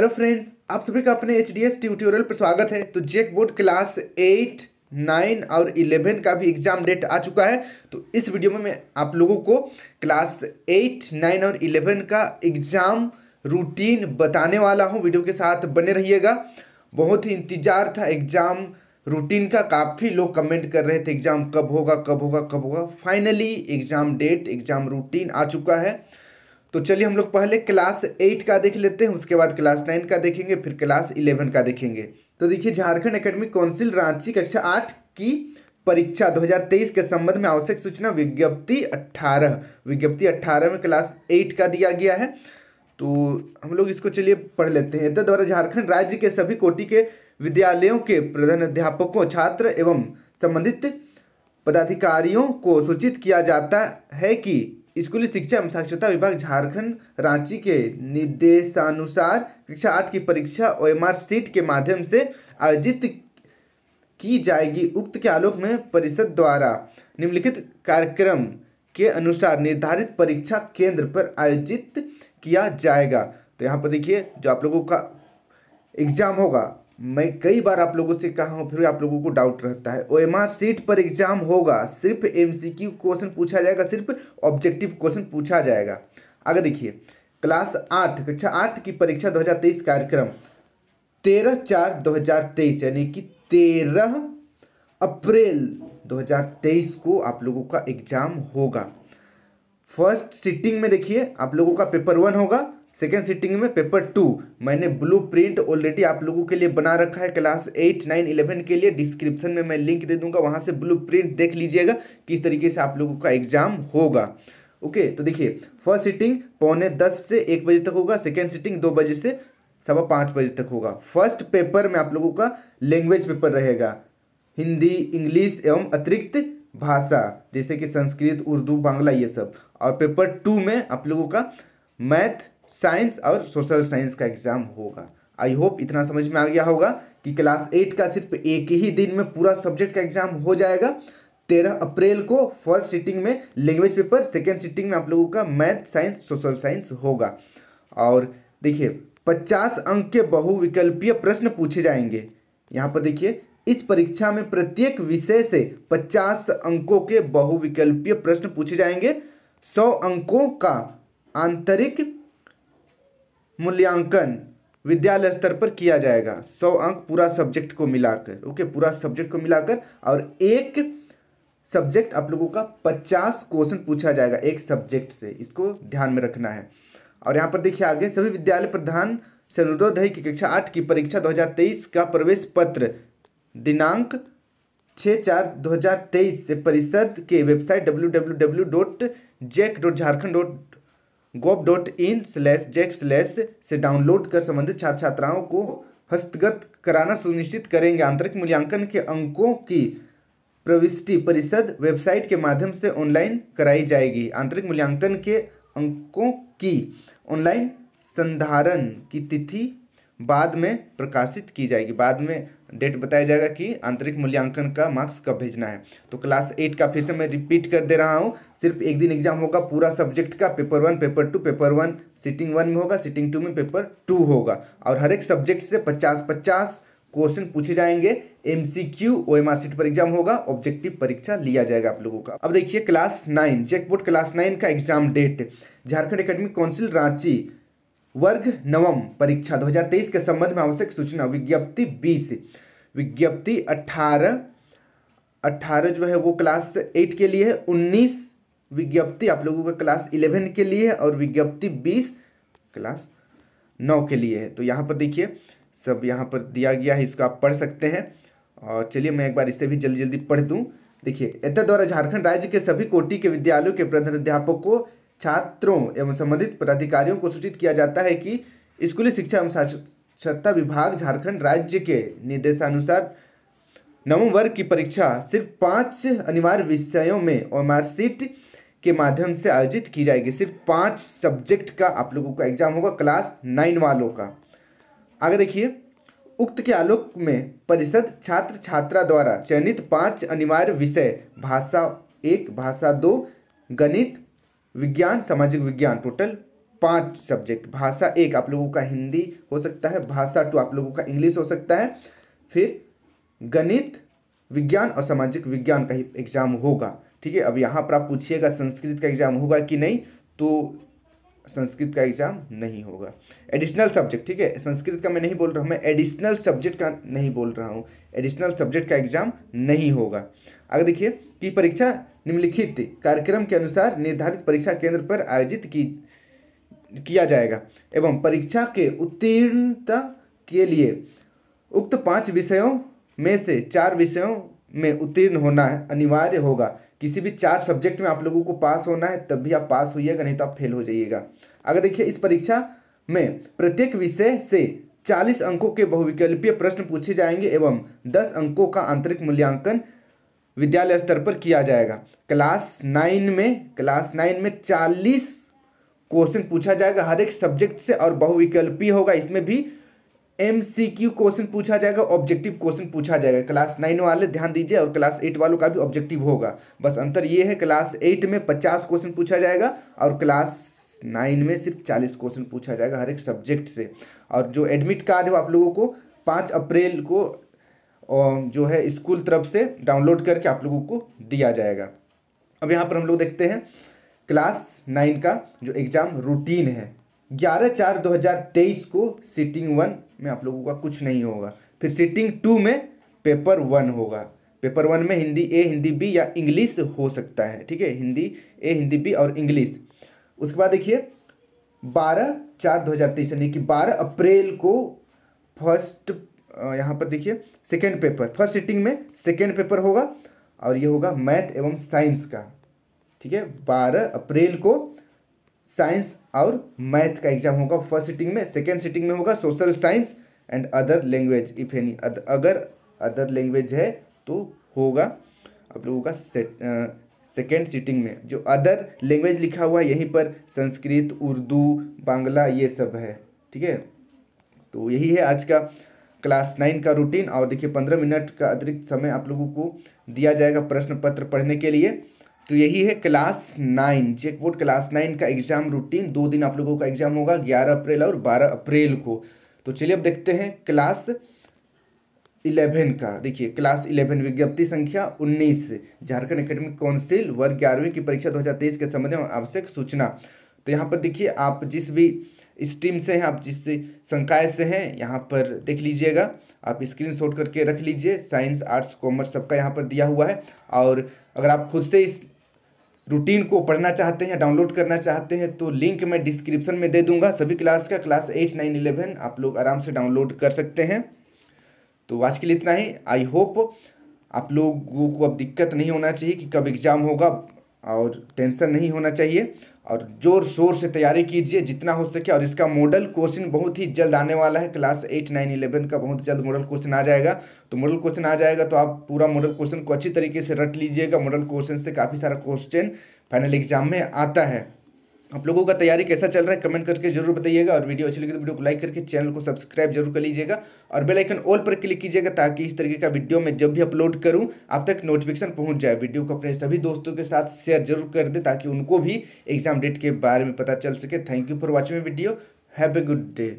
hello friends आप सभी का अपने एच डी एस ट्यूटोरियल पर स्वागत है तो JAC board class eight nine और इलेवन का भी एग्ज़ाम डेट आ चुका है तो इस वीडियो में मैं आप लोगों को क्लास एट नाइन और इलेवन का एग्ज़ाम रूटीन बताने वाला हूँ वीडियो के साथ बने रहिएगा बहुत ही इंतज़ार था एग्ज़ाम रूटीन का काफ़ी लोग कमेंट कर रहे थे एग्ज़ाम कब होगा कब होगा कब होगा finally exam date exam routine आ चुका है तो चलिए हम लोग पहले क्लास एट का देख लेते हैं उसके बाद क्लास नाइन का देखेंगे फिर क्लास इलेवन का देखेंगे तो देखिए झारखंड एकेडमिक काउंसिल रांची कक्षा आठ की परीक्षा 2023 के संबंध में आवश्यक सूचना विज्ञप्ति 18 विज्ञप्ति 18 में क्लास एट का दिया गया है तो हम लोग इसको चलिए पढ़ लेते हैं तो द्वारा झारखंड राज्य के सभी कोटि के विद्यालयों के प्रधान अध्यापकों छात्र एवं संबंधित पदाधिकारियों को सूचित किया जाता है कि स्कूली शिक्षा एवं साक्षरता विभाग झारखंड रांची के निर्देशानुसार कक्षा आठ की परीक्षा ओ एम आर सीट के माध्यम से आयोजित की जाएगी उक्त के आलोक में परिषद द्वारा निम्नलिखित कार्यक्रम के अनुसार निर्धारित परीक्षा केंद्र पर आयोजित किया जाएगा तो यहाँ पर देखिए जो आप लोगों का एग्जाम होगा मैं कई बार आप लोगों से कहा हूँ फिर आप लोगों को डाउट रहता है ओ एम आर सीट पर एग्जाम होगा सिर्फ एम सी क्यू क्वेश्चन पूछा जाएगा सिर्फ ऑब्जेक्टिव क्वेश्चन पूछा जाएगा आगे देखिए क्लास आठ कक्षा आठ की परीक्षा 2023 कार्यक्रम तेरह चार 2023 यानी कि तेरह अप्रैल 2023 को आप लोगों का एग्जाम होगा फर्स्ट सिटिंग में देखिए आप लोगों का पेपर वन होगा सेकेंड सीटिंग में पेपर टू मैंने ब्लू प्रिंट ऑलरेडी आप लोगों के लिए बना रखा है क्लास एट नाइन इलेवन के लिए डिस्क्रिप्शन में मैं लिंक दे दूंगा वहाँ से ब्लू प्रिंट देख लीजिएगा किस तरीके से आप लोगों का एग्जाम होगा ओके तो देखिए फर्स्ट सीटिंग पौने दस से एक बजे तक होगा सेकेंड सीटिंग दो बजे से सवा पाँच बजे तक होगा फर्स्ट पेपर में आप लोगों का लैंग्वेज पेपर रहेगा हिंदी इंग्लिश एवं अतिरिक्त भाषा जैसे कि संस्कृत उर्दू बांग्ला ये सब और पेपर टू में आप लोगों का मैथ साइंस और सोशल साइंस का एग्ज़ाम होगा आई होप इतना समझ में आ गया होगा कि क्लास एट का सिर्फ एक ही दिन में पूरा सब्जेक्ट का एग्ज़ाम हो जाएगा तेरह अप्रैल को फर्स्ट सिटिंग में लैंग्वेज पेपर सेकेंड सिटिंग में आप लोगों का मैथ साइंस सोशल साइंस होगा और देखिए पचास अंक के बहुविकल्पीय प्रश्न पूछे जाएंगे यहाँ पर देखिए इस परीक्षा में प्रत्येक विषय से पचास अंकों के बहुविकल्पीय प्रश्न पूछे जाएंगे सौ अंकों का आंतरिक मूल्यांकन विद्यालय स्तर पर किया जाएगा सौ अंक पूरा सब्जेक्ट को मिलाकर ओके पूरा सब्जेक्ट को मिलाकर और एक सब्जेक्ट आप लोगों का पचास क्वेश्चन पूछा जाएगा एक सब्जेक्ट से इसको ध्यान में रखना है और यहाँ पर देखिए आगे सभी विद्यालय प्रधान से है की कक्षा आठ की परीक्षा 2023 का प्रवेश पत्र दिनांक छः चार 2023 से परिषद के website W W W dot JAC dot Jharkhand dot gov dot in slash JAC slash से डाउनलोड कर संबंधित छात्र छात्राओं को हस्तगत कराना सुनिश्चित करेंगे आंतरिक मूल्यांकन के अंकों की प्रविष्टि परिषद वेबसाइट के माध्यम से ऑनलाइन कराई जाएगी आंतरिक मूल्यांकन के अंकों की ऑनलाइन संधारण की तिथि बाद में प्रकाशित की जाएगी बाद में डेट बताया जाएगा कि आंतरिक मूल्यांकन का मार्क्स कब भेजना है तो क्लास एट का फिर से मैं रिपीट कर दे रहा हूँ सिर्फ एक दिन एग्जाम होगा पूरा सब्जेक्ट का paper one paper two paper one sitting one में होगा सिटिंग टू में पेपर टू होगा और हर एक सब्जेक्ट से पचास पचास क्वेश्चन पूछे जाएंगे M C Q O M R sheet पर एग्जाम होगा ऑब्जेक्टिव परीक्षा लिया जाएगा आप लोगों का अब देखिए class nine JAC board class nine का exam date Jharkhand academic council Ranchi वर्ग नवम परीक्षा 2023 के संबंध में आवश्यक सूचना विज्ञप्ति 20 विज्ञप्ति 18 18 जो है वो क्लास 8 के लिए है 19 विज्ञप्ति आप लोगों का क्लास 11 के लिए है और विज्ञप्ति 20 क्लास 9 के लिए है तो यहाँ पर देखिए सब यहाँ पर दिया गया है इसको आप पढ़ सकते हैं और चलिए मैं एक बार इसे भी जल्दी जल्दी पढ़ दूँ देखिए एतद द्वारा झारखंड राज्य के सभी कोटि के विद्यालयों के प्रधान को छात्रों एवं संबंधित पदाधिकारियों को सूचित किया जाता है कि स्कूली शिक्षा एवं साक्षरता विभाग झारखंड राज्य के निर्देशानुसार नवम वर्ग की परीक्षा सिर्फ पाँच अनिवार्य विषयों में और मार्कशीट के माध्यम से आयोजित की जाएगी सिर्फ पाँच सब्जेक्ट का आप लोगों का एग्जाम होगा क्लास नाइन वालों का आगे देखिए उक्त के आलोक में परिषद छात्र छात्रा द्वारा चयनित पांच अनिवार्य विषय भाषा एक भाषा दो गणित विज्ञान सामाजिक विज्ञान टोटल पांच सब्जेक्ट भाषा एक आप लोगों का हिंदी हो सकता है भाषा टू आप लोगों का इंग्लिश हो सकता है फिर गणित विज्ञान और सामाजिक विज्ञान का ही एग्ज़ाम होगा ठीक है अब यहाँ पर आप पूछिएगा संस्कृत का एग्ज़ाम होगा कि नहीं तो संस्कृत का एग्ज़ाम नहीं होगा एडिशनल सब्जेक्ट ठीक है संस्कृत का मैं नहीं बोल रहा हूँ मैं एडिशनल सब्जेक्ट का नहीं बोल रहा हूँ एडिशनल सब्जेक्ट का एग्ज़ाम नहीं होगा आगे देखिए कि परीक्षा निम्नलिखित कार्यक्रम के अनुसार निर्धारित परीक्षा केंद्र पर आयोजित की किया जाएगा एवं परीक्षा के उत्तीर्णता के लिए उक्त पांच विषयों में से चार विषयों में उत्तीर्ण होना है अनिवार्य होगा किसी भी चार सब्जेक्ट में आप लोगों को पास होना है तब भी आप पास होइएगा नहीं तो आप फेल हो जाइएगा अगर देखिए इस परीक्षा में प्रत्येक विषय से चालीस अंकों के बहुविकल्पीय प्रश्न पूछे जाएंगे एवं दस अंकों का आंतरिक मूल्यांकन विद्यालय स्तर पर किया जाएगा क्लास नाइन में क्लास नाइन में चालीस क्वेश्चन पूछा जाएगा हर एक सब्जेक्ट से और बहुविकल्पीय होगा इसमें भी एम सी क्यू क्वेश्चन पूछा जाएगा ऑब्जेक्टिव क्वेश्चन पूछा जाएगा क्लास नाइन वाले ध्यान दीजिए और क्लास एट वालों का भी ऑब्जेक्टिव होगा बस अंतर ये है क्लास एट में पचास क्वेश्चन पूछा जाएगा और क्लास नाइन में सिर्फ चालीस क्वेश्चन पूछा जाएगा हर एक सब्जेक्ट से और जो एडमिट कार्ड है आप लोगों को पाँच अप्रैल को जो है स्कूल तरफ से डाउनलोड करके आप लोगों को दिया जाएगा अब यहाँ पर हम लोग देखते हैं क्लास नाइन का जो एग्ज़ाम रूटीन है ग्यारह चार दो हज़ार तेईस को सीटिंग वन में आप लोगों का कुछ नहीं होगा फिर सीटिंग टू में पेपर वन होगा पेपर वन में हिंदी ए हिंदी बी या इंग्लिश हो सकता है ठीक है हिंदी ए हिंदी बी और इंग्लिश उसके बाद देखिए बारह चार दो हज़ार तेईस यानी कि बारह अप्रैल को फर्स्ट यहाँ पर देखिए सेकेंड पेपर फर्स्ट सिटिंग में सेकेंड पेपर होगा और ये होगा मैथ एवं साइंस का ठीक है बारह अप्रैल को साइंस और मैथ का एग्जाम होगा फर्स्ट सिटिंग में सेकेंड सिटिंग में होगा social science and other language if any अगर अदर लैंग्वेज है तो होगा आप लोगों का सेकेंड सिटिंग में जो अदर लैंग्वेज लिखा हुआ है यहीं पर संस्कृत उर्दू बांग्ला ये सब है ठीक है तो यही है आज का क्लास नाइन का रूटीन और देखिए पंद्रह मिनट का अतिरिक्त समय आप लोगों को दिया जाएगा प्रश्न पत्र पढ़ने के लिए तो यही है class nine JAC board class nine का एग्ज़ाम रूटीन दो दिन आप लोगों का एग्ज़ाम होगा ग्यारह अप्रैल और बारह अप्रैल को तो चलिए अब देखते हैं क्लास इलेवन का देखिए क्लास इलेवन विज्ञप्ति संख्या उन्नीस झारखंड एकेडमिक काउंसिल वर्ग ग्यारहवीं की परीक्षा 2023 के संबंध में आवश्यक सूचना तो यहाँ पर देखिए आप जिस भी इस टीम से हैं आप जिससे संकाय से हैं यहाँ पर देख लीजिएगा आप स्क्रीन शॉट करके रख लीजिए साइंस आर्ट्स कॉमर्स सबका यहाँ पर दिया हुआ है और अगर आप खुद से इस रूटीन को पढ़ना चाहते हैं डाउनलोड करना चाहते हैं तो लिंक मैं डिस्क्रिप्शन में दे दूंगा सभी क्लास का क्लास एट नाइन इलेवन आप लोग आराम से डाउनलोड कर सकते हैं तो आज के लिए इतना ही आई होप आप लोगों को अब दिक्कत नहीं होना चाहिए कि कब एग्ज़ाम होगा और टेंशन नहीं होना चाहिए और जोर शोर से तैयारी कीजिए जितना हो सके और इसका मॉडल क्वेश्चन बहुत ही जल्द आने वाला है क्लास एट नाइन इलेवन का बहुत जल्द मॉडल क्वेश्चन आ जाएगा तो मॉडल क्वेश्चन आ जाएगा तो आप पूरा मॉडल क्वेश्चन को अच्छी तरीके से रट लीजिएगा मॉडल क्वेश्चन से काफ़ी सारा क्वेश्चन फाइनल एग्जाम में आता है आप लोगों का तैयारी कैसा चल रहा है कमेंट करके जरूर बताइएगा और वीडियो अच्छी लगी तो वीडियो को लाइक करके चैनल को सब्सक्राइब जरूर कर लीजिएगा और बेल आइकन ऑल पर क्लिक कीजिएगा ताकि इस तरीके का वीडियो मैं जब भी अपलोड करूं आप तक नोटिफिकेशन पहुंच जाए वीडियो को अपने सभी दोस्तों के साथ शेयर जरूर कर दें ताकि उनको भी एग्जाम डेट के बारे में पता चल सके thank you for watching video have a good day